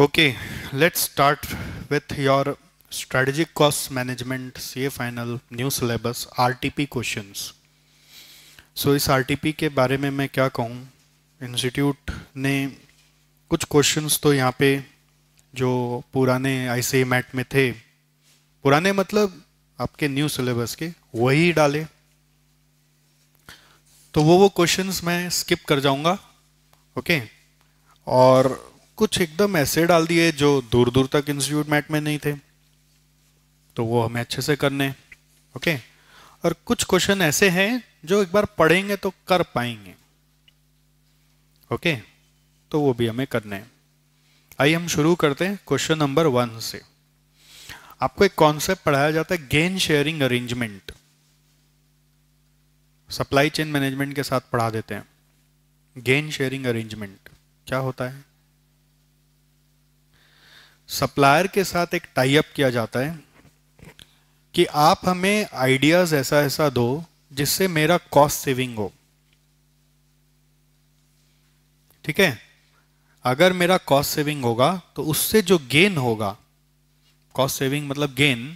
Okay let's start with your start cost management C A final new syllabus R T P questions. So इस R T P के बारे में मैं क्या कहूँ इंस्टीट्यूट ने कुछ क्वेश्चंस तो यहाँ पे जो पुराने आई सी मैट में थे पुराने मतलब आपके न्यू सिलेबस के वही डाले तो वो वो क्वेश्चंस मैं स्किप कर जाऊँगा ओके और कुछ एकदम ऐसे डाल दिए जो दूर दूर तक इंस्टीट्यूट मैट में नहीं थे तो वो हमें अच्छे से करने ओके और कुछ क्वेश्चन ऐसे हैं जो एक बार पढ़ेंगे तो कर पाएंगे ओके तो वो भी हमें करने आइए हम शुरू करते हैं क्वेश्चन नंबर वन से आपको एक कॉन्सेप्ट पढ़ाया जाता है gain sharing arrangement supply chain management के साथ पढ़ा देते हैं गेन शेयरिंग अरेंजमेंट क्या होता है सप्लायर के साथ एक टाई अप किया जाता है कि आप हमें आइडियाज ऐसा ऐसा दो जिससे मेरा कॉस्ट सेविंग हो ठीक है अगर मेरा कॉस्ट सेविंग होगा तो उससे जो गेन होगा कॉस्ट सेविंग मतलब गेन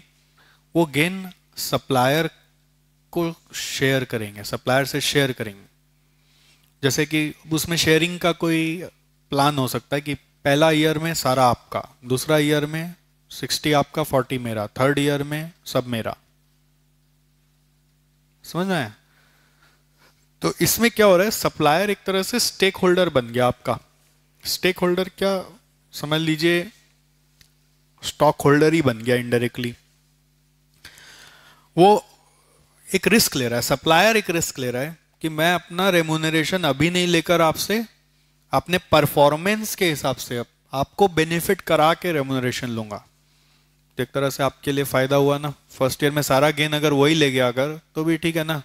वो गेन सप्लायर को शेयर करेंगे सप्लायर से शेयर करेंगे जैसे कि उसमें शेयरिंग का कोई प्लान हो सकता है कि पहला ईयर में सारा आपका दूसरा ईयर में सिक्सटी आपका फोर्टी मेरा थर्ड ईयर में सब मेरा समझ में तो इसमें क्या हो रहा है सप्लायर एक तरह से स्टेक होल्डर बन गया आपका स्टेक होल्डर क्या समझ लीजिए स्टॉक होल्डर ही बन गया इनडायरेक्टली वो एक रिस्क ले रहा है सप्लायर एक रिस्क ले रहा है कि मैं अपना रेमोनरेशन अभी नहीं लेकर आपसे अपने परफॉर्मेंस के हिसाब से आपको बेनिफिट करा के रेमोनरेशन लूंगा एक तरह से आपके लिए फायदा हुआ ना फर्स्ट ईयर में सारा गेन अगर वही ले गया अगर तो भी ठीक है ना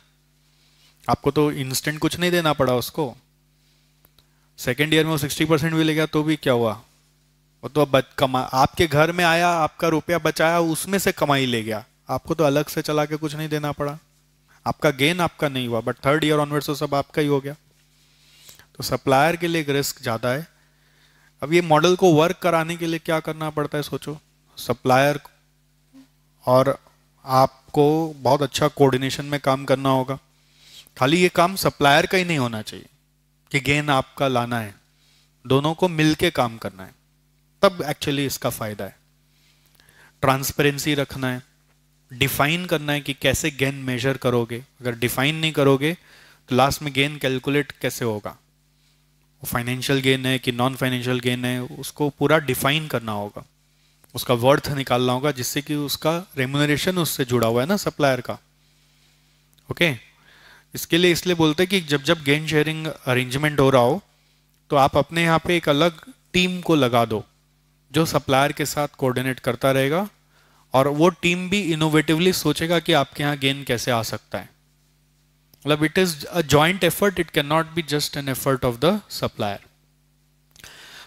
आपको तो इंस्टेंट कुछ नहीं देना पड़ा उसको सेकेंड ईयर में वो सिक्सटी परसेंट भी ले गया तो भी क्या हुआ वो तो बच कमा आपके घर में आया आपका रुपया बचाया उसमें से कमाई ले गया आपको तो अलग से चला के कुछ नहीं देना पड़ा आपका गेन आपका नहीं हुआ बट थर्ड ईयर ऑनवर्ड्स सब आपका ही हो गया तो सप्लायर के लिए एक रिस्क ज़्यादा है अब ये मॉडल को वर्क कराने के लिए क्या करना पड़ता है सोचो सप्लायर और आपको बहुत अच्छा कोऑर्डिनेशन में काम करना होगा खाली ये काम सप्लायर का ही नहीं होना चाहिए कि गेन आपका लाना है दोनों को मिलके काम करना है तब एक्चुअली इसका फ़ायदा है ट्रांसपेरेंसी रखना है डिफाइन करना है कि कैसे गेन मेजर करोगे अगर डिफाइन नहीं करोगे तो लास्ट में गेन कैलकुलेट कैसे होगा फाइनेंशियल गेन है कि नॉन फाइनेंशियल गेन है उसको पूरा डिफाइन करना होगा उसका वर्थ निकालना होगा जिससे कि उसका रेमुनरेशन उससे जुड़ा हुआ है ना सप्लायर का ओके okay? इसके लिए इसलिए बोलते हैं कि जब जब गेन शेयरिंग अरेंजमेंट हो रहा हो तो आप अपने यहाँ पे एक अलग टीम को लगा दो जो सप्लायर के साथ कोऑर्डिनेट करता रहेगा और वो टीम भी इनोवेटिवली सोचेगा कि आपके यहाँ गेन कैसे आ सकता है मतलब is a a effort it can not be just an effort of the supplier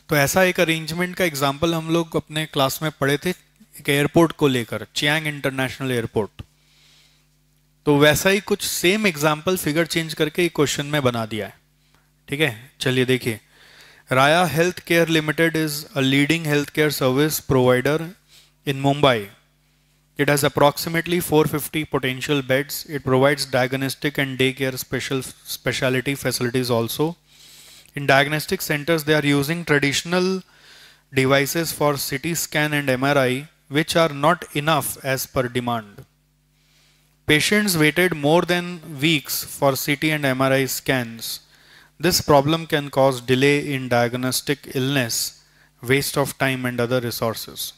तो ऐसा एक अरेंजमेंट का एग्जाम्पल हम लोग अपने क्लास में पढ़े थे एक एयरपोर्ट को लेकर चियांग इंटरनेशनल एयरपोर्ट तो वैसा ही कुछ सेम एग्जाम्पल फिगर चेंज करके क्वेश्चन में बना दिया है ठीक है चलिए देखिए Raya health care limited is a leading health care service provider in Mumbai It has approximately 450 potential beds. It provides diagnostic and daycare special specialty facilities also. In diagnostic centers, they are using traditional devices for CT scan and MRI, which are not enough as per demand. Patients waited more than weeks for CT and MRI scans. This problem can cause delay in diagnostic illness, waste of time and other resources.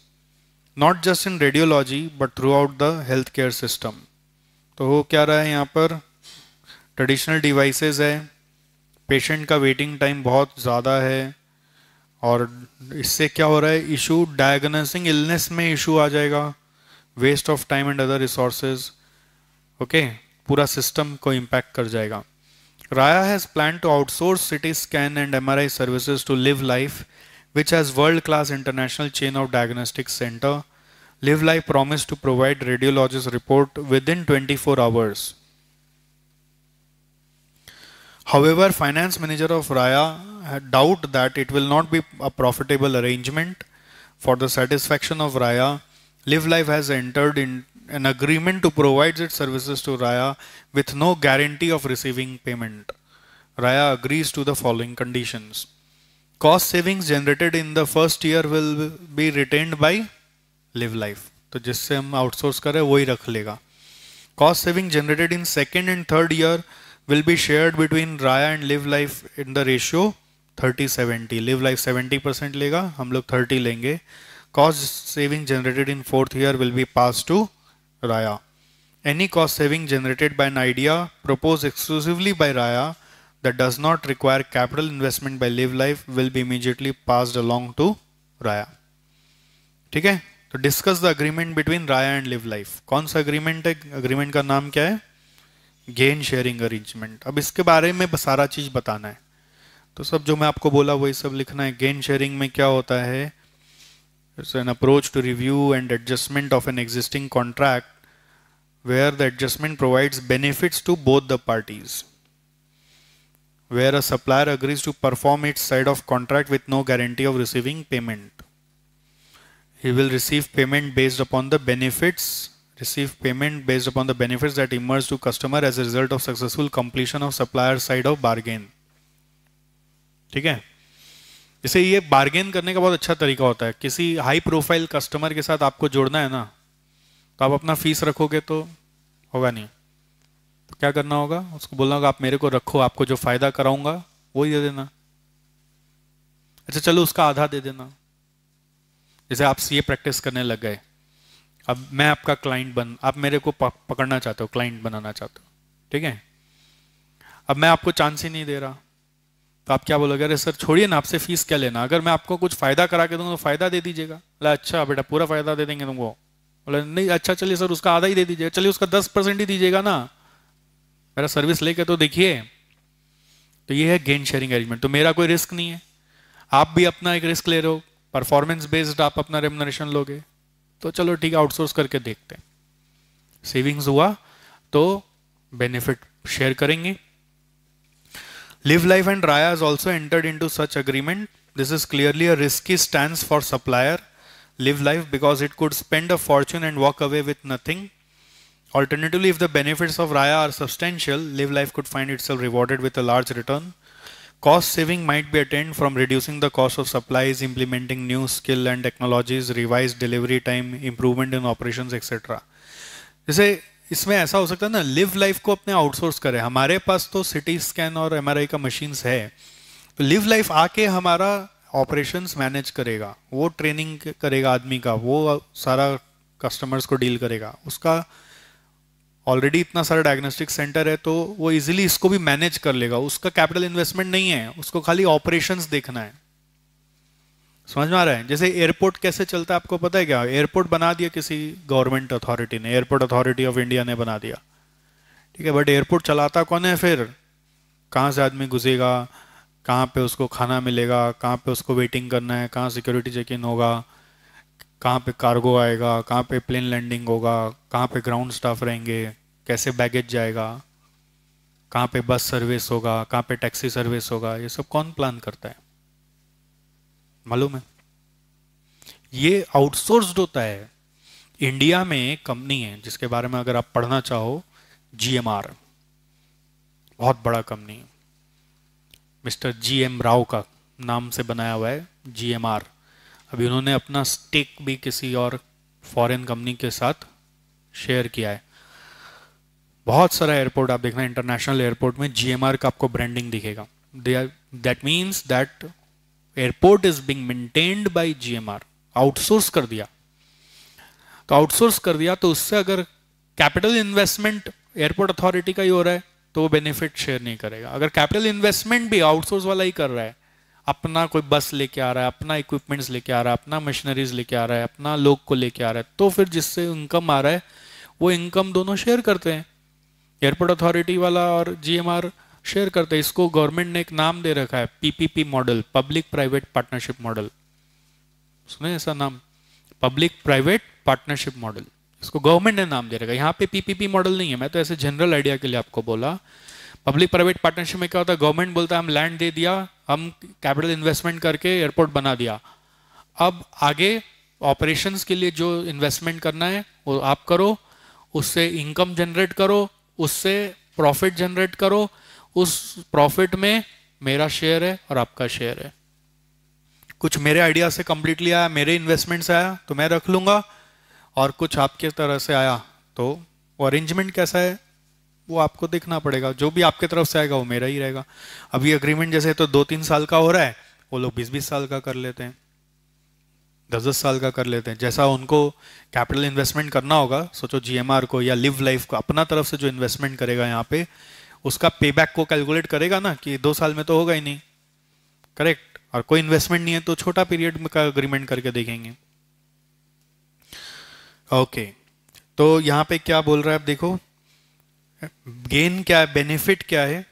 Not just in radiology but throughout the health care system तो वो क्या रहा है यहाँ पर traditional devices है patient का waiting time बहुत ज़्यादा है और इससे क्या हो रहा है इशू डायग्नोसिंग इलनेस में इशू आ जाएगा waste of time and other resources okay पूरा सिस्टम को इम्पैक्ट कर जाएगा Raya has plan to outsource CT scan and M R I services to Live Life which has world-class international chain of diagnostic center. LiveLife promised to provide radiologist report within 24 hours. However, finance manager of Raya had doubt that it will not be a profitable arrangement for the satisfaction of Raya. LiveLife has entered in an agreement to provide its services to Raya with no guarantee of receiving payment. Raya agrees to the following conditions cost savings generated in the first year will be retained by live life तो जिससे हम outsource करें वही रख लेगा cost saving generated in second and third year will be shared between Raya and Live Life in the ratio thirty seventy Live Life seventy percent लेगा हम लोग थर्टी लेंगे cost saving generated in fourth year will be passed to Raya. Any cost saving generated by an idea proposed exclusively by Raya that does not require capital investment by live life will be immediately passed along to राया ठीक है तो discuss the agreement between Raya and Live Life कौन सा agreement है agreement का नाम क्या है गेन शेयरिंग अरेंजमेंट अब इसके बारे में सारा चीज बताना है तो सब जो मैं आपको बोला वही सब लिखना है गेन शेयरिंग में क्या होता है it's an approach to review and adjustment of an existing contract where the adjustment provides benefits to both the parties where a supplier agrees to perform its side of contract with no guarantee of receiving payment. He will receive payment based upon the benefits, receive payment based upon the benefits that emerge to customer as a result of successful completion of supplier side of bargain. ठीक है जैसे ये bargain करने का बहुत अच्छा तरीका होता है किसी हाई प्रोफाइल कस्टमर के साथ आपको जोड़ना है ना तो आप अपना फीस रखोगे तो होगा नहीं क्या करना होगा उसको बोलना होगा आप मेरे को रखो आपको जो फायदा कराऊंगा वो ही दे देना अच्छा चलो उसका आधा दे देना जैसे आप सीए प्रैक्टिस करने लग गए अब मैं आपका क्लाइंट बन आप मेरे को पकड़ना चाहते हो क्लाइंट बनाना चाहते हो ठीक है अब मैं आपको चांस ही नहीं दे रहा तो आप क्या बोलोगे अरे सर छोड़िए ना आपसे फीस क्या लेना अगर मैं आपको कुछ फायदा करा के दूंगा तो फायदा दे दीजिएगा बोला अच्छा बेटा पूरा फायदा दे देंगे तुमको बोला नहीं अच्छा चलिए सर उसका आधा ही दे दीजिएगा चलिए उसका दस परसेंट ही दीजिएगा ना मेरा सर्विस लेके तो देखिए तो ये है गेन शेयरिंग अरेंजमेंट तो मेरा कोई रिस्क नहीं है आप भी अपना एक रिस्क ले रहे हो परफॉर्मेंस बेस्ड आप अपना रेमनरेशन लोगे तो चलो ठीक है आउटसोर्स करके देखते हैं सेविंग्स हुआ तो बेनिफिट शेयर करेंगे Live Life and Raya's also entered into such agreement this is clearly a risky stand for supplier Live Life because it could spend a fortune and walk away with nothing Alternatively, if the benefits of Raya are substantial, Live Life could find itself rewarded with a large return. Cost saving might be attained from reducing the cost of supplies, implementing new skill and technologies, revised delivery time, improvement in operations, etc. जैसे इसमें ऐसा हो सकता है ना live life को अपने outsource करें हमारे पास तो सिटी स्कैन और एमआरआई का मशीन्स है तो लिव लाइफ आके हमारा ऑपरेशंस मैनेज करेगा वो ट्रेनिंग करेगा आदमी का वो सारा कस्टमर्स को डील करेगा उसका ऑलरेडी इतना सारा डायग्नोस्टिक सेंटर है तो वो इजिली इसको भी मैनेज कर लेगा उसका कैपिटल इन्वेस्टमेंट नहीं है उसको खाली ऑपरेशन देखना है समझ में आ रहा है जैसे एयरपोर्ट कैसे चलता है आपको पता है क्या एयरपोर्ट बना दिया किसी गवर्नमेंट अथॉरिटी ने एयरपोर्ट अथॉरिटी ऑफ इंडिया ने बना दिया ठीक है बट एयरपोर्ट चलाता कौन है फिर कहाँ से आदमी घुसेगा कहाँ पे उसको खाना मिलेगा कहाँ पे उसको वेटिंग करना है कहाँ सिक्योरिटी चेक इन होगा कहाँ पे कार्गो आएगा कहाँ पे प्लेन लैंडिंग होगा कहाँ पे ग्राउंड स्टाफ रहेंगे कैसे बैगेज जाएगा कहाँ पे बस सर्विस होगा कहाँ पे टैक्सी सर्विस होगा ये सब कौन प्लान करता है मालूम है ये आउटसोर्स्ड होता है इंडिया में एक कंपनी है जिसके बारे में अगर आप पढ़ना चाहो जीएमआर बहुत बड़ा company mister G M Rao का नाम से बनाया हुआ है जीएमआर अभी उन्होंने अपना स्टेक भी किसी और फॉरेन कंपनी के साथ शेयर किया है बहुत सारा एयरपोर्ट आप देखना इंटरनेशनल एयरपोर्ट में जीएमआर का आपको ब्रांडिंग दिखेगा that means that airport is being maintained by GMR outsource कर दिया तो आउटसोर्स कर दिया तो उससे अगर कैपिटल इन्वेस्टमेंट एयरपोर्ट अथॉरिटी का ही हो रहा है तो वो बेनिफिट शेयर नहीं करेगा अगर कैपिटल इन्वेस्टमेंट भी आउटसोर्स वाला ही कर रहा है अपना कोई बस लेके आ रहा है अपना इक्विपमेंट्स लेके आ रहा है अपना मशीनरीज लेके आ रहा है अपना लोग को लेके आ रहा है तो फिर जिससे इनकम आ रहा है वो इनकम दोनों शेयर करते हैं एयरपोर्ट अथॉरिटी वाला और जीएमआर शेयर करते हैं इसको गवर्नमेंट ने एक नाम दे रखा है PPP model public private partnership model सुने ऐसा नाम पब्लिक प्राइवेट पार्टनरशिप मॉडल इसको गवर्नमेंट ने नाम दे रखा है यहाँ पे पीपीपी मॉडल नहीं है मैं तो ऐसे जनरल आइडिया के लिए आपको बोला पब्लिक प्राइवेट पार्टनरशिप में क्या होता है गवर्नमेंट बोलता है हम लैंड दे दिया हम कैपिटल इन्वेस्टमेंट करके एयरपोर्ट बना दिया अब आगे ऑपरेशंस के लिए जो इन्वेस्टमेंट करना है वो आप करो उससे इनकम जनरेट करो उससे प्रॉफिट जनरेट करो उस प्रॉफिट में मेरा शेयर है और आपका शेयर है कुछ मेरे आइडिया से कम्प्लीटली आया मेरे इन्वेस्टमेंट से आया तो मैं रख लूंगा और कुछ आपके तरह से आया तो अरेंजमेंट कैसा है वो आपको देखना पड़ेगा जो भी आपके तरफ से आएगा वो मेरा ही रहेगा अभी अग्रीमेंट जैसे तो दो तीन साल का हो रहा है वो लोग बीस बीस साल का कर लेते हैं दस दस साल का कर लेते हैं जैसा उनको कैपिटल इन्वेस्टमेंट करना होगा सोचो जीएमआर को या लिव लाइफ को अपना तरफ से जो इन्वेस्टमेंट करेगा यहाँ पे उसका पे को कैलकुलेट करेगा ना कि दो साल में तो होगा ही नहीं करेक्ट और कोई इन्वेस्टमेंट नहीं है तो छोटा पीरियड में का अग्रीमेंट करके देखेंगे ओके okay. तो यहां पे क्या बोल रहा है आप देखो Gain? क्या benefit? बेनिफिट क्या है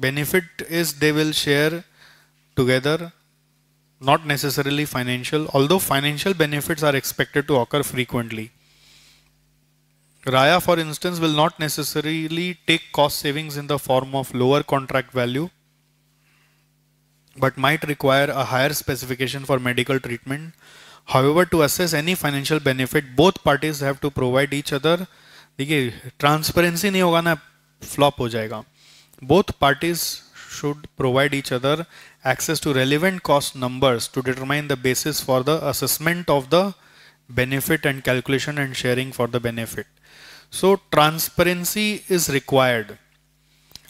benefit is they not necessarily financial, although financial benefits are expected to occur frequently. Raya, for instance, will not necessarily take cost savings in the form of lower contract value, but might require a higher specification for medical treatment. However, to assess any financial benefit, both parties have to provide each other देखिए transparency नहीं होगा ना flop हो जाएगा both parties should provide each other access to relevant cost numbers to determine the basis for the assessment of the benefit and calculation and sharing for the benefit so transparency is required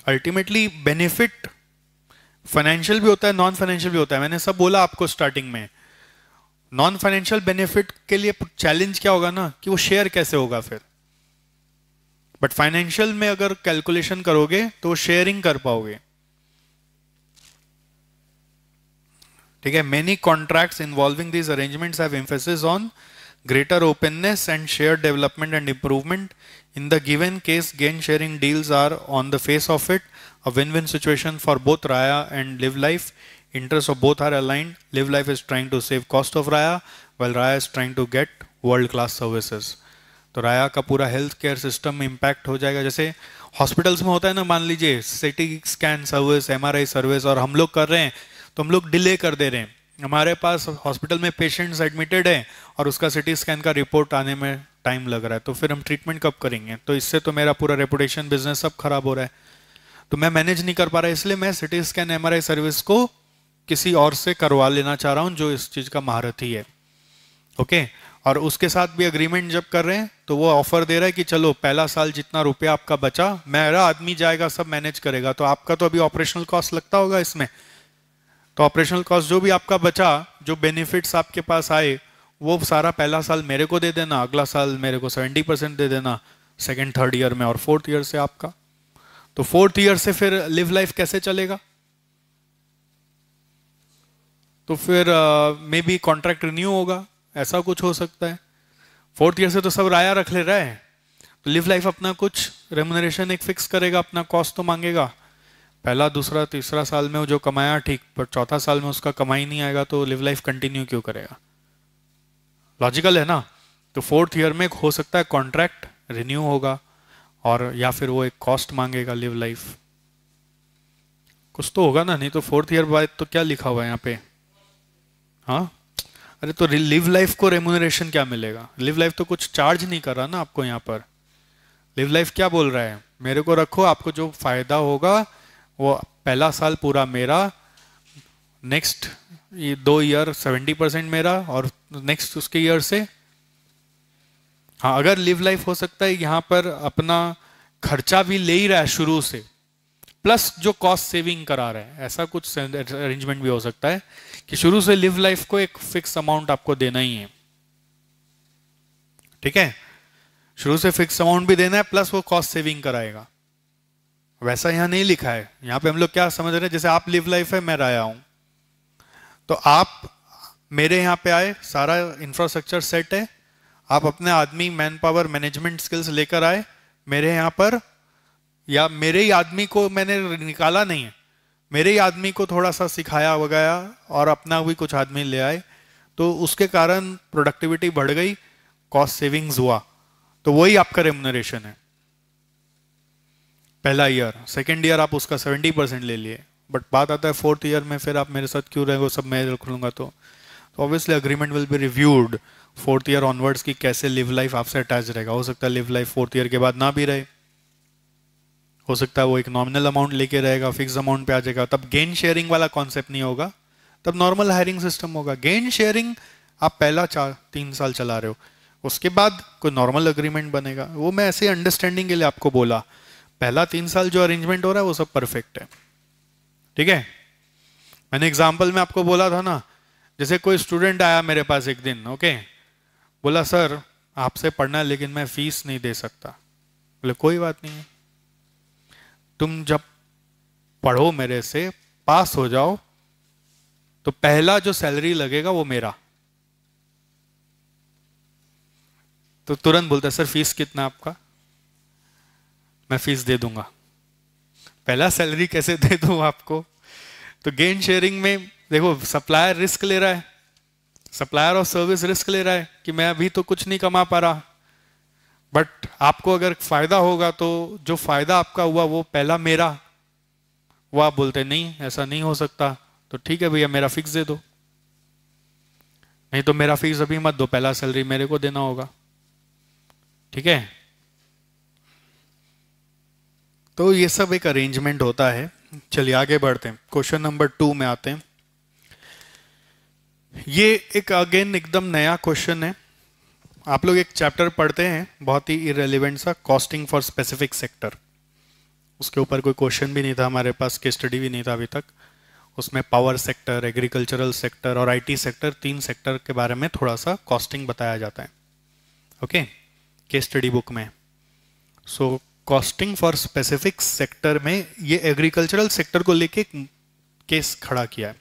ultimately benefit financial भी होता है non financial भी होता है मैंने सब बोला आपको स्टार्टिंग में नॉन फाइनेंशियल बेनिफिट के लिए चैलेंज क्या होगा ना कि वो शेयर कैसे होगा फिर बट फाइनेंशियल में अगर कैलकुलेशन करोगे तो वो शेयरिंग कर पाओगे ठीक है many contracts involving these arrangements have emphasis on greater openness and shared development and improvement. In the given case, gain sharing deals are on the face of it a win-win situation for both Raya and Live Life. Interests of both are aligned. Live Life is trying to save cost of Raya, while Raya is trying to get world-class services. तो राया का पूरा health care system impact हो जाएगा जैसे hospitals में होता है ना मान लीजिए CT scan service M service और हम लोग कर रहे हैं तो हम लोग डिले कर दे रहे हैं हमारे पास हॉस्पिटल में पेशेंट्स एडमिटेड हैं और उसका सिटी स्कैन का रिपोर्ट आने में टाइम लग रहा है तो फिर हम ट्रीटमेंट कब करेंगे तो इससे तो मेरा पूरा रेपुटेशन बिजनेस सब खराब हो रहा है तो मैं मैनेज नहीं कर पा रहा इसलिए मैं सिटी स्कैन एम सर्विस को किसी और से करवा लेना चाह रहा हूँ जो इस चीज़ का महारथी ही है ओके okay? और उसके साथ भी अग्रीमेंट जब कर रहे हैं तो वो ऑफर दे रहा है कि चलो पहला साल जितना रुपया आपका बचा मेरा आदमी जाएगा सब मैनेज करेगा तो आपका तो अभी ऑपरेशनल कॉस्ट लगता होगा इसमें तो ऑपरेशनल कॉस्ट जो भी आपका बचा जो बेनिफिट्स आपके पास आए वो सारा पहला साल मेरे को दे देना अगला साल मेरे को सेवेंटी परसेंट दे देना सेकेंड थर्ड ईयर में और फोर्थ ईयर से आपका तो फोर्थ ईयर से फिर लिव लाइफ कैसे चलेगा तो फिर मे बी कॉन्ट्रैक्ट रिन्यू होगा ऐसा कुछ हो सकता है फोर्थ ईयर से तो सब राया रख ले रहा है तो लिव लाइफ अपना कुछ रेमुनरेशन एक फिक्स करेगा अपना कॉस्ट तो मांगेगा पहला दूसरा तीसरा साल में वो जो कमाया ठीक पर चौथा साल में उसका कमाई नहीं आएगा तो लिव लाइफ कंटिन्यू क्यों करेगा लॉजिकल है ना तो फोर्थ ईयर में हो सकता है कॉन्ट्रैक्ट रिन्यू होगा और या फिर वो एक कॉस्ट मांगेगा लिव लाइफ कुछ तो होगा ना नहीं तो फोर्थ ईयर बाद तो क्या लिखा हुआ है यहाँ पे हाँ अरे तो लिव लाइफ को रेमुनरेशन क्या मिलेगा लिव लाइफ तो कुछ चार्ज नहीं कर रहा ना आपको यहाँ पर लिव लाइफ क्या बोल रहा है मेरे को रखो आपको जो फायदा होगा वो पहला साल पूरा मेरा नेक्स्ट ये दो ईयर सेवेंटी परसेंट मेरा और नेक्स्ट उसके ईयर से हाँ अगर लिव लाइफ हो सकता है यहाँ पर अपना खर्चा भी ले ही रहा है शुरू से प्लस जो कॉस्ट सेविंग करा रहे हैं ऐसा कुछ अरेंजमेंट भी हो सकता है कि शुरू से लिव लाइफ को एक फिक्स अमाउंट आपको देना ही है ठीक है शुरू से फिक्स अमाउंट भी देना है प्लस वो कॉस्ट सेविंग कराएगा वैसा यहां नहीं लिखा है यहां पे हम लोग क्या समझ रहे हैं जैसे आप लिव लाइफ है मैं राया हूं तो आप मेरे यहां पे आए सारा इंफ्रास्ट्रक्चर सेट है आप अपने आदमी मैन पावर मैनेजमेंट स्किल्स लेकर आए मेरे यहां पर या मेरे ही आदमी को मैंने निकाला नहीं है मेरे ही आदमी को थोड़ा सा सिखाया वगैरह और अपना भी कुछ आदमी ले आए तो उसके कारण प्रोडक्टिविटी बढ़ गई कॉस्ट सेविंग्स हुआ तो वही आपका रेमुनरेशन है पहला ईयर सेकेंड ईयर आप उसका सेवेंटी परसेंट ले लिए बट बात आता है फोर्थ ईयर में फिर आप मेरे साथ क्यों रहे हो सब मैं रख लूंगा तो obviously agreement will be reviewed fourth year onwards की कैसे लिव लाइफ आपसे अटैच रहेगा हो सकता है लिव लाइफ फोर्थ ईयर के बाद ना भी रहे हो सकता है वो एक नॉमिनल अमाउंट लेके रहेगा फिक्स अमाउंट पे आ जाएगा तब गेन शेयरिंग वाला कॉन्सेप्ट नहीं होगा तब नॉर्मल हायरिंग सिस्टम होगा गेन शेयरिंग आप पहला चार तीन साल चला रहे हो उसके बाद कोई नॉर्मल अग्रीमेंट बनेगा वो मैं ऐसे अंडरस्टैंडिंग के लिए आपको बोला पहला तीन साल जो अरेंजमेंट हो रहा है वो सब परफेक्ट है ठीक है मैंने एग्जाम्पल में आपको बोला था ना जैसे कोई स्टूडेंट आया मेरे पास एक दिन ओके बोला सर आपसे पढ़ना है लेकिन मैं फीस नहीं दे सकता बोले कोई बात नहीं है तुम जब पढ़ो मेरे से पास हो जाओ तो पहला जो सैलरी लगेगा वो मेरा तो तुरंत बोलता सर फीस कितना आपका मैं फीस दे दूंगा पहला सैलरी कैसे दे दू आपको तो गेन शेयरिंग में देखो सप्लायर रिस्क ले रहा है सप्लायर ऑफ सर्विस रिस्क ले रहा है कि मैं अभी तो कुछ नहीं कमा पा रहा बट आपको अगर फायदा होगा तो जो फायदा आपका हुआ वो पहला मेरा वो आप बोलते नहीं ऐसा नहीं हो सकता तो ठीक है भैया मेरा फिक्स दे दो नहीं तो मेरा फीस अभी मत दो पहला सैलरी मेरे को देना होगा ठीक है तो ये सब एक अरेंजमेंट होता है चलिए आगे बढ़ते हैं क्वेश्चन नंबर टू में आते हैं ये एक अगेन एकदम नया क्वेश्चन है आप लोग एक चैप्टर पढ़ते हैं बहुत ही इरेलीवेंट सा कॉस्टिंग फॉर स्पेसिफिक सेक्टर उसके ऊपर कोई क्वेश्चन भी नहीं था हमारे पास के स्टडी भी नहीं था अभी तक उसमें पावर सेक्टर एग्रीकल्चरल सेक्टर और आईटी सेक्टर तीन सेक्टर के बारे में थोड़ा सा कॉस्टिंग बताया जाता है ओके के स्टडी बुक में so costing for specific sector में ये एग्रीकल्चरल सेक्टर को लेके केस खड़ा किया है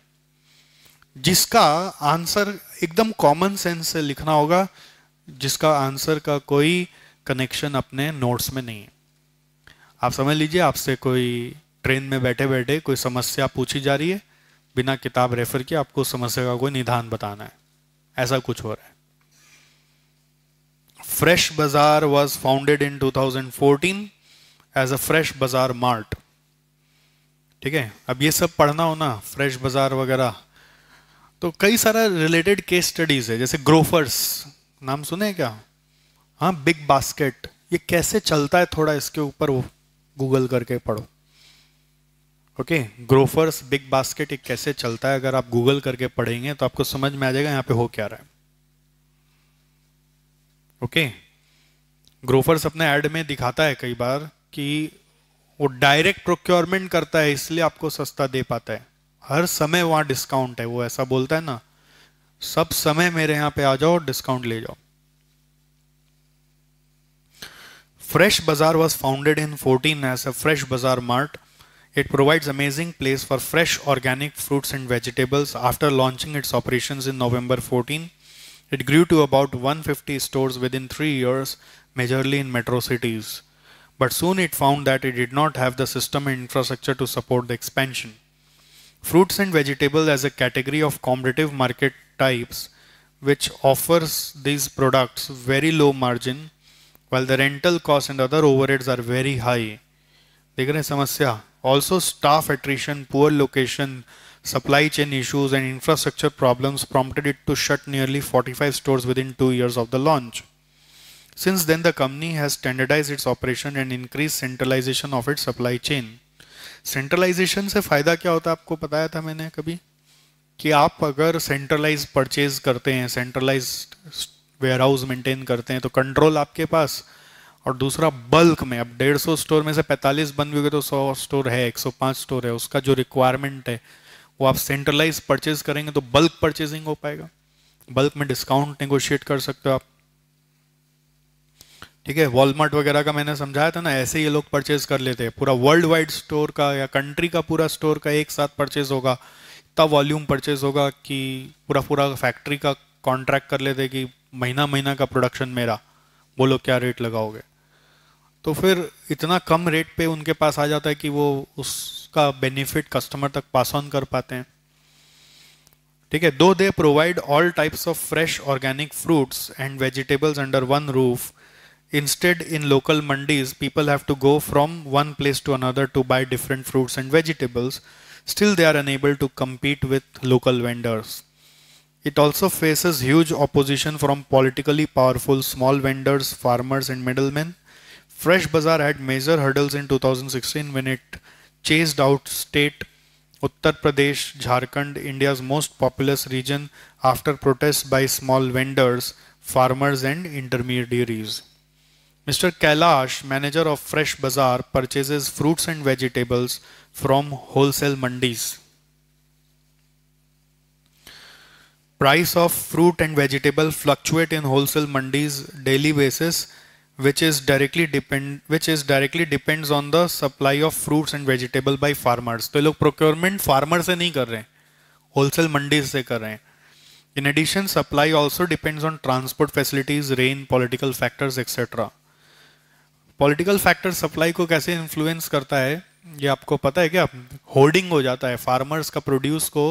जिसका आंसर एकदम कॉमन सेंस से लिखना होगा जिसका आंसर का कोई कनेक्शन अपने नोट्स में नहीं है आप समझ लीजिए आपसे कोई ट्रेन में बैठे बैठे कोई समस्या पूछी जा रही है बिना किताब रेफर किए आपको समस्या का कोई निदान बताना है ऐसा कुछ हो रहा है was founded in two thousand 2014 as a fresh bazaar mart ठीक है अब ये सब पढ़ना हो ना फ्रेश बाजार वगैरह तो कई सारा रिलेटेड केस स्टडीज है जैसे ग्रोफर्स नाम सुने क्या हाँ बिग बास्केट ये कैसे चलता है थोड़ा इसके ऊपर वो गूगल करके पढ़ो ओके ग्रोफर्स बिग बास्केट एक कैसे चलता है अगर आप गूगल करके पढ़ेंगे तो आपको समझ में आ जाएगा यहाँ पे हो क्या रहा है ओके ग्रोफर्स अपने एड में दिखाता है कई बार कि वो डायरेक्ट प्रोक्योरमेंट करता है इसलिए आपको सस्ता दे पाता है हर समय वहां डिस्काउंट है वो ऐसा बोलता है ना सब समय मेरे यहां पे आ जाओ डिस्काउंट ले जाओ fresh bazaar was founded in fourteen as a fresh bazaar mart it provides amazing place for fresh organic fruits and vegetables after launching its operation in November fourteen it grew to about one fifty store within three years majorly in metro cities but soon it found that it did not have the system and infrastructure to support the expansion Fruits and vegetables as a category of competitive market types which offers these products very low margin while the rental costs and other overheads are very high. Also staff attrition, poor location, supply chain issues and infrastructure problems prompted it to shut nearly 45 stores within two years of the launch. Since then, the company has standardized its operation and increased centralization of its supply chain. Centralisation से फ़ायदा क्या होता है आपको बताया था मैंने कभी कि आप अगर सेंट्रलाइज परचेज करते हैं सेंट्रलाइज वेयर हाउस मेंटेन करते हैं तो कंट्रोल आपके पास और दूसरा बल्क में अब 150 स्टोर में से 45 बंद भी गए तो 100 स्टोर है 105 स्टोर है उसका जो रिक्वायरमेंट है वो आप सेंट्रलाइज परचेज करेंगे तो बल्क परचेजिंग हो पाएगा बल्क में डिस्काउंट नेगोशिएट कर सकते हो आप ठीक है वॉलमार्ट वगैरह का मैंने समझाया था ना ऐसे ही ये लोग परचेज कर लेते हैं पूरा वर्ल्ड वाइड स्टोर का या कंट्री का पूरा स्टोर का एक साथ परचेज होगा इतना वॉल्यूम परचेज होगा कि पूरा पूरा फैक्ट्री का कॉन्ट्रैक्ट कर लेते कि महीना महीना का प्रोडक्शन मेरा बोलो क्या रेट लगाओगे तो फिर इतना कम रेट पे उनके पास आ जाता है कि वो उसका बेनिफिट कस्टमर तक पास ऑन कर पाते हैं ठीक है दो they provide all types of fresh organic fruits and vegetables under one roof Instead, in local mandis, people have to go from one place to another to buy different fruits and vegetables. Still, they are unable to compete with local vendors. It also faces huge opposition from politically powerful small vendors, farmers, and middlemen. Fresh Bazaar had major hurdles in 2016 when it chased out state Uttar Pradesh, Jharkhand, India's most populous region, after protests by small vendors, farmers, and intermediaries. Mr. Kailash, manager of Fresh Bazaar, purchases fruits and vegetables from wholesale mandis. Price of fruit and vegetable fluctuate in wholesale mandis daily basis, which is directly depend which is directly depends on the supply of fruits and vegetable by farmers. तो लोग procurement farmers से नहीं कर रहे wholesale mandis से कर रहे In addition, supply also depends on transport facilities, rain, political factors, etc. Political factor supply को कैसे इन्फ्लुएंस करता है ये आपको पता है क्या होर्डिंग हो जाता है फार्मर्स का प्रोड्यूस को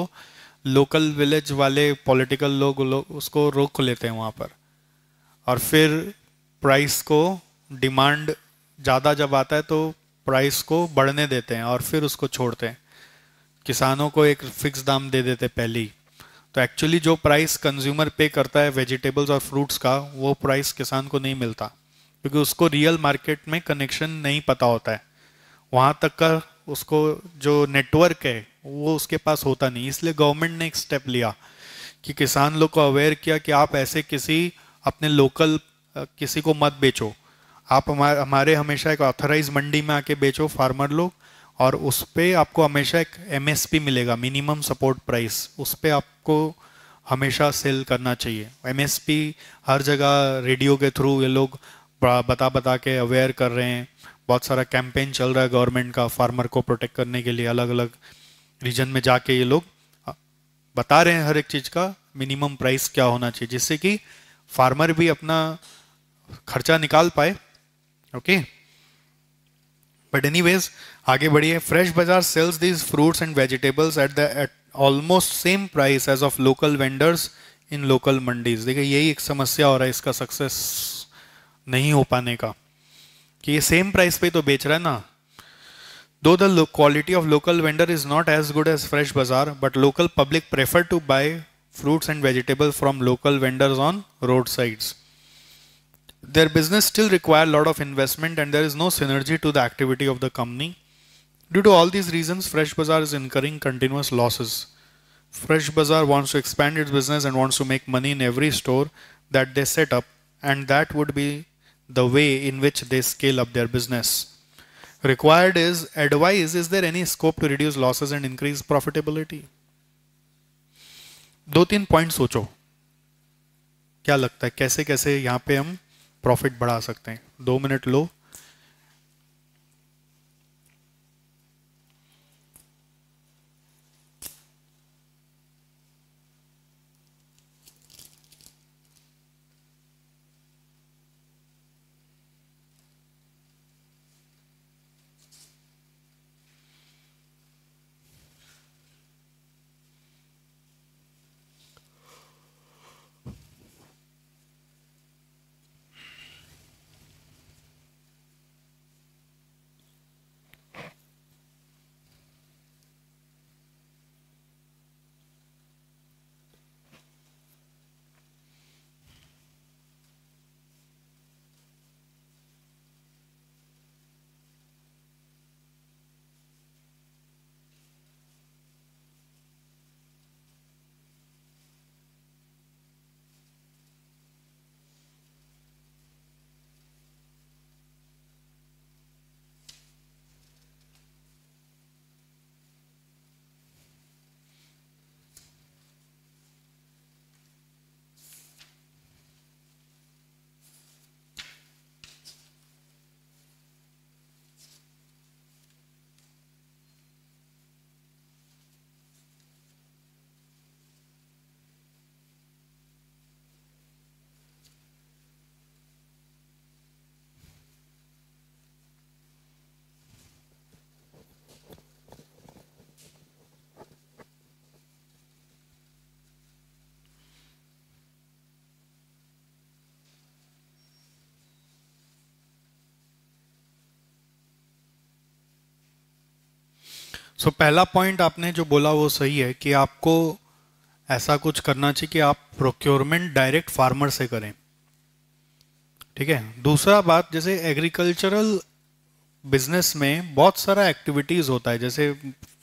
लोकल विलेज वाले पॉलिटिकल लोग लो, उसको रोक लेते हैं वहाँ पर और फिर प्राइस को डिमांड ज़्यादा जब आता है तो प्राइस को बढ़ने देते हैं और फिर उसको छोड़ते हैं किसानों को एक फिक्स दाम दे देते पहले ही तो एक्चुअली जो प्राइस कंज्यूमर पे करता है वेजिटेबल्स और फ्रूट्स का वो प्राइस किसान को नहीं मिलता क्योंकि उसको रियल मार्केट में कनेक्शन नहीं पता होता है वहाँ तक का उसको जो नेटवर्क है वो उसके पास होता नहीं इसलिए गवर्नमेंट ने एक स्टेप लिया कि किसान लोग को अवेयर किया कि आप ऐसे किसी अपने लोकल किसी को मत बेचो आप हमारे हमारे हमेशा एक ऑथराइज मंडी में आके बेचो फार्मर लोग और उस पर आपको हमेशा एक एमएसपी मिलेगा मिनिमम सपोर्ट प्राइस उस पर आपको हमेशा सेल करना चाहिए एमएसपी हर जगह रेडियो के थ्रू ये लोग बता बता के अवेयर कर रहे हैं बहुत सारा कैंपेन चल रहा है गवर्नमेंट का फार्मर को प्रोटेक्ट करने के लिए अलग अलग रीजन में जाके ये लोग बता रहे हैं हर एक चीज़ का मिनिमम प्राइस क्या होना चाहिए जिससे कि फार्मर भी अपना खर्चा निकाल पाए ओके बट एनीवेज आगे बढ़िए fresh bazaar sales these fruits and vegetables at the at almost same price as of local vendors in local mandis देखिए यही एक समस्या हो रहा है इसका सक्सेस नहीं हो पाने का कि ये सेम प्राइस पे तो बेच रहा है ना Though the quality of local vendor is not as good as fresh bazaar, but local public prefer to buy fruits and vegetables from local vendors on roadsides. Their business still require a lot of investment and there is no synergy to the activity of the company. Due to all these reasons, Fresh Bazaar is incurring continuous losses. Fresh Bazaar wants to expand its business and wants to make money in every store that they set up and that would be the way in which they scale up their business. Required is advice is there any scope to reduce losses and increase profitability? दो तीन point सोचो क्या लगता है कैसे कैसे यहाँ पे हम प्रॉफिट बढ़ा सकते हैं दो मिनट लो सो so, पहला पॉइंट आपने जो बोला वो सही है कि आपको ऐसा कुछ करना चाहिए कि आप प्रोक्योरमेंट डायरेक्ट फार्मर से करें ठीक है दूसरा बात जैसे एग्रीकल्चरल बिजनेस में बहुत सारा एक्टिविटीज़ होता है जैसे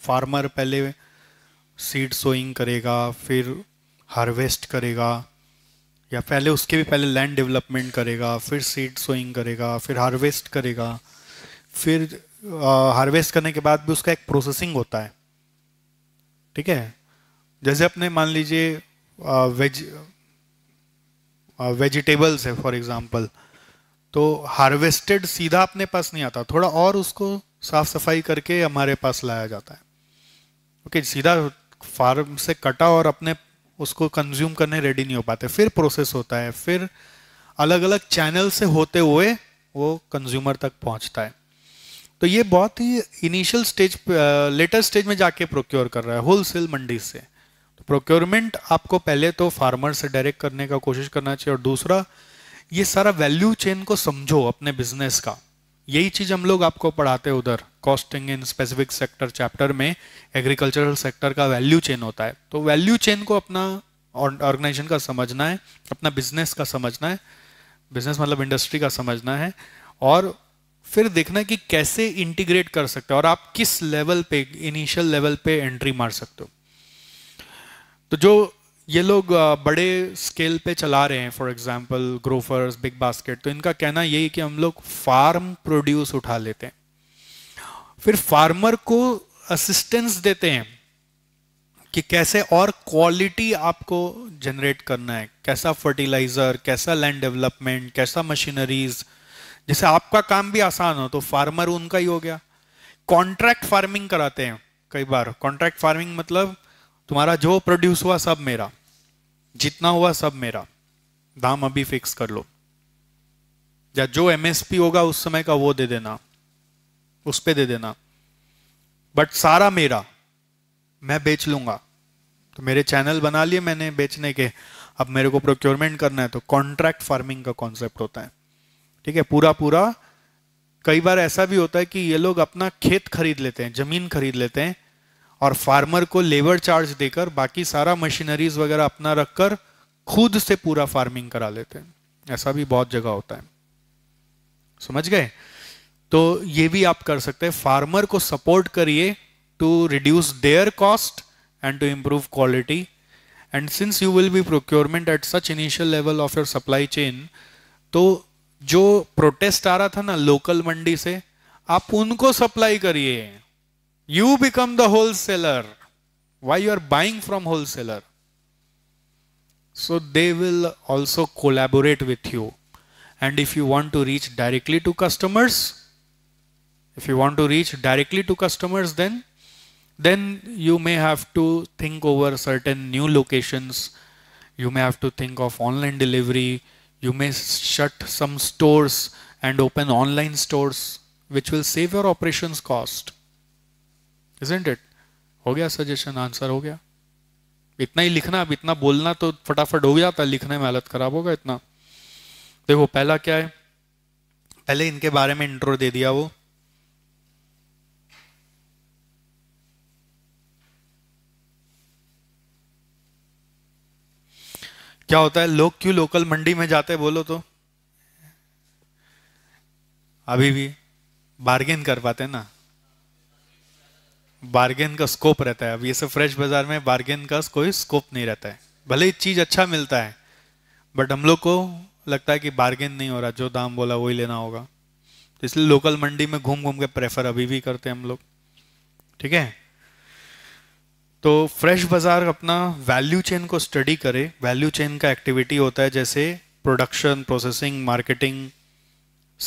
फार्मर पहले सीड सोइंग करेगा फिर हार्वेस्ट करेगा या पहले उसके भी पहले लैंड डेवलपमेंट करेगा फिर सीड सोइंग करेगा फिर हार्वेस्ट करेगा फिर हार्वेस्ट करने के बाद भी उसका एक प्रोसेसिंग होता है ठीक है जैसे अपने मान लीजिए वेज वेजिटेबल्स है फॉर एग्जांपल तो हार्वेस्टेड सीधा अपने पास नहीं आता थोड़ा और उसको साफ सफाई करके हमारे पास लाया जाता है ओके okay, सीधा फार्म से कटा और अपने उसको कंज्यूम करने रेडी नहीं हो पाते फिर प्रोसेस होता है फिर अलग अलग चैनल से होते हुए वो कंज्यूमर तक पहुंचता है तो ये बहुत ही इनिशियल स्टेज लेटर स्टेज में जाके प्रोक्योर कर रहा है होलसेल मंडी से तो प्रोक्योरमेंट आपको पहले तो फार्मर से डायरेक्ट करने का कोशिश करना चाहिए और दूसरा ये सारा वैल्यू चेन को समझो अपने बिजनेस का यही चीज हम लोग आपको पढ़ाते हैं उधर costing in specific sector chapter में एग्रीकल्चरल सेक्टर का वैल्यू चेन होता है तो वैल्यू चेन को अपना ऑर्गेनाइजेशन का समझना है अपना बिजनेस का समझना है बिजनेस मतलब इंडस्ट्री का समझना है और फिर देखना कि कैसे इंटीग्रेट कर सकते हो और आप किस लेवल पे इनिशियल लेवल पे एंट्री मार सकते हो तो जो ये लोग बड़े स्केल पे चला रहे हैं for example Grofers Big Basket तो इनका कहना यही कि हम लोग फार्म प्रोड्यूस उठा लेते हैं फिर फार्मर को असिस्टेंस देते हैं कि कैसे और क्वालिटी आपको जनरेट करना है कैसा फर्टिलाइजर कैसा लैंड डेवलपमेंट कैसा मशीनरीज़ जैसे आपका काम भी आसान हो तो फार्मर उनका ही हो गया कॉन्ट्रैक्ट फार्मिंग कराते हैं कई बार कॉन्ट्रैक्ट फार्मिंग मतलब तुम्हारा जो प्रोड्यूस हुआ सब मेरा जितना हुआ सब मेरा दाम अभी फिक्स कर लो या जो एमएसपी होगा उस समय का वो दे देना उस पर दे देना बट सारा मेरा मैं बेच लूंगा तो मेरे चैनल बना लिए मैंने बेचने के अब मेरे को प्रोक्योरमेंट करना है तो कॉन्ट्रैक्ट फार्मिंग का कॉन्सेप्ट होता है ठीक है पूरा पूरा कई बार ऐसा भी होता है कि ये लोग अपना खेत खरीद लेते हैं जमीन खरीद लेते हैं और फार्मर को लेबर चार्ज देकर बाकी सारा मशीनरीज वगैरह अपना रखकर खुद से पूरा फार्मिंग करा लेते हैं ऐसा भी बहुत जगह होता है समझ गए तो ये भी आप कर सकते हैं फार्मर को सपोर्ट करिए to reduce their cost and to improve quality and since you will be procurement at such initial level of your supply chain तो जो प्रोटेस्ट आ रहा था ना लोकल मंडी से आप उनको सप्लाई करिए you become the wholesaler why you are buying from wholesaler so they will also collaborate with you and if you want to reach directly to customers if you want to reach directly to customers then then you may have to think over certain new locations you may have to think of online delivery You may shut some stores and open online stores, which will save your operations cost. Isn't it? हो गया suggestion answer हो गया इतना ही लिखना अब इतना बोलना तो फटाफट हो जाता likhne mein halat kharab hoga itna dekho pehla kya hai पहले इनके बारे में इंट्रो दे दिया वो क्या होता है लोग क्यों लोकल मंडी में जाते बोलो तो अभी भी बार्गेन कर पाते ना बार्गेन का स्कोप रहता है अब ये सब फ्रेश बाजार में बार्गेन का कोई स्कोप नहीं रहता है भले ही चीज अच्छा मिलता है बट हम लोग को लगता है कि बार्गेन नहीं हो रहा जो दाम बोला वही लेना होगा तो इसलिए लोकल मंडी में घूम घूम के प्रेफर अभी भी करते हैं हम लोग ठीक है तो फ्रेश बाज़ार अपना वैल्यू चेन को स्टडी करे वैल्यू चेन का एक्टिविटी होता है जैसे प्रोडक्शन प्रोसेसिंग मार्केटिंग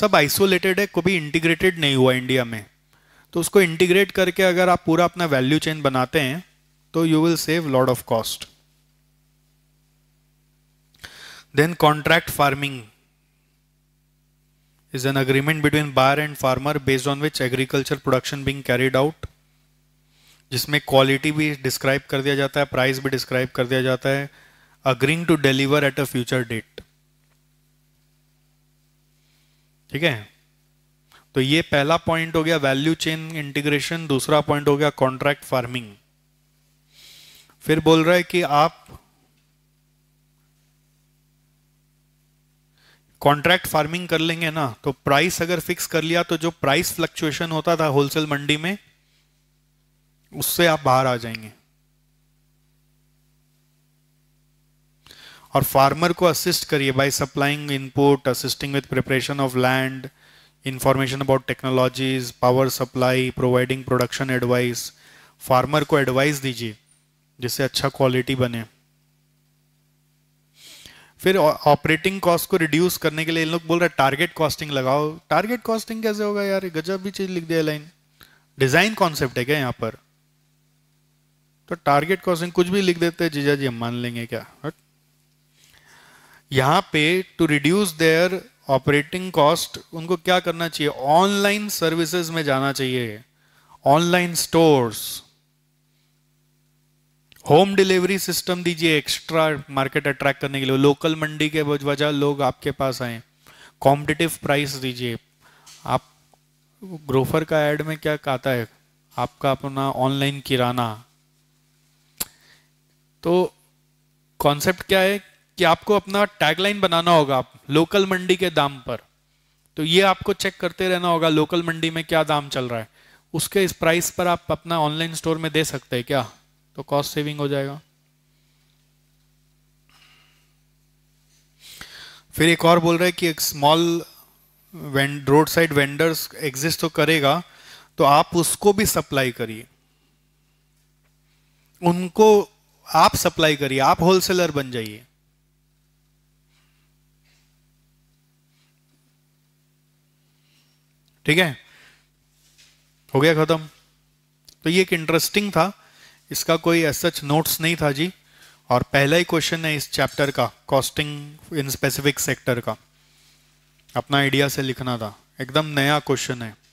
सब आइसोलेटेड है कभी इंटीग्रेटेड नहीं हुआ इंडिया में तो उसको इंटीग्रेट करके अगर आप पूरा अपना वैल्यू चेन बनाते हैं तो you will save lot of cost then contract farming is an agreement between bar and farmer based on which agriculture production being carried out जिसमें क्वालिटी भी डिस्क्राइब कर दिया जाता है प्राइस भी डिस्क्राइब कर दिया जाता है agreeing to deliver at a future date ठीक है तो ये पहला पॉइंट हो गया वैल्यू चेन इंटीग्रेशन दूसरा पॉइंट हो गया कॉन्ट्रैक्ट फार्मिंग फिर बोल रहा है कि आप कॉन्ट्रैक्ट फार्मिंग कर लेंगे ना तो प्राइस अगर फिक्स कर लिया तो जो प्राइस फ्लक्चुएशन होता था होलसेल मंडी में उससे आप बाहर आ जाएंगे और फार्मर को असिस्ट करिए by supplying input assisting with preparation of land information about technologies power supply providing production advice farmer को एडवाइस दीजिए जिससे अच्छा क्वालिटी बने फिर ऑपरेटिंग कॉस्ट को रिड्यूस करने के लिए इन लोग बोल रहे हैं टारगेट कॉस्टिंग लगाओ टारगेट कॉस्टिंग कैसे होगा यार गजब भी चीज़ लिख दिया लाइन डिज़ाइन कॉन्सेप्ट है क्या यहाँ पर तो टारगेट कॉस्टिंग कुछ भी लिख देते हैं जीजा जी हम मान लेंगे क्या हट यहाँ पे to reduce their operating cost उनको क्या करना चाहिए ऑनलाइन सर्विसेज में जाना चाहिए online stores home delivery system दीजिए एक्स्ट्रा मार्केट अट्रैक्ट करने के लिए लोकल मंडी के वजह लोग आपके पास आए कॉम्पिटिटिव प्राइस दीजिए आप ग्रोफर का एड में क्या कहता है आपका अपना ऑनलाइन किराना तो कॉन्सेप्ट क्या है कि आपको अपना टैगलाइन बनाना होगा आप लोकल मंडी के दाम पर तो ये आपको चेक करते रहना होगा लोकल मंडी में क्या दाम चल रहा है उसके इस प्राइस पर आप अपना ऑनलाइन स्टोर में दे सकते हैं क्या तो कॉस्ट सेविंग हो जाएगा फिर एक और बोल रहे हैं कि एक small road side vendors exist तो करेगा तो आप उसको भी सप्लाई करिए उनको आप सप्लाई करिए आप होलसेलर बन जाइए ठीक है हो गया खत्म तो ये एक इंटरेस्टिंग था इसका कोई सच नोट्स नहीं था जी और पहला ही क्वेश्चन है इस चैप्टर का कॉस्टिंग इन स्पेसिफिक सेक्टर का अपना आइडिया से लिखना था एकदम नया क्वेश्चन है